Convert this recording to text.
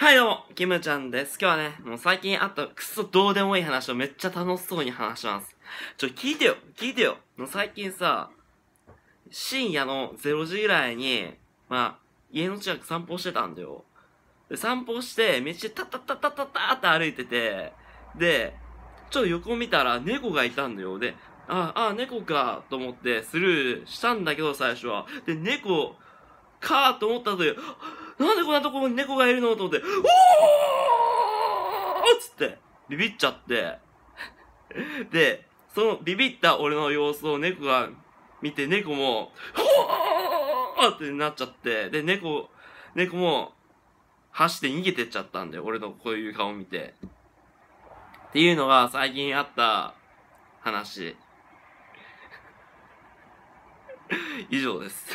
はいどうも、キムちゃんです。今日はね、もう最近あったくそどうでもいい話をめっちゃ楽しそうに話します。ちょ、聞いてよ聞いてよもう最近さ、深夜の0時ぐらいに、まあ、家の近く散歩してたんだよ。で、散歩して、道タタタタタタって歩いてて、で、ちょっと横見たら猫がいたんだよ。で、あ、あ、猫かと思ってスルーしたんだけど最初は。で、猫かと思ったという、なんでこんなところに猫がいるのと思って、おーつって、ビビっちゃって。で、そのビビった俺の様子を猫が見て、猫も、ほーってなっちゃって、で、猫、猫も、走って逃げてっちゃったんで、俺のこういう顔見て。っていうのが最近あった話。以上です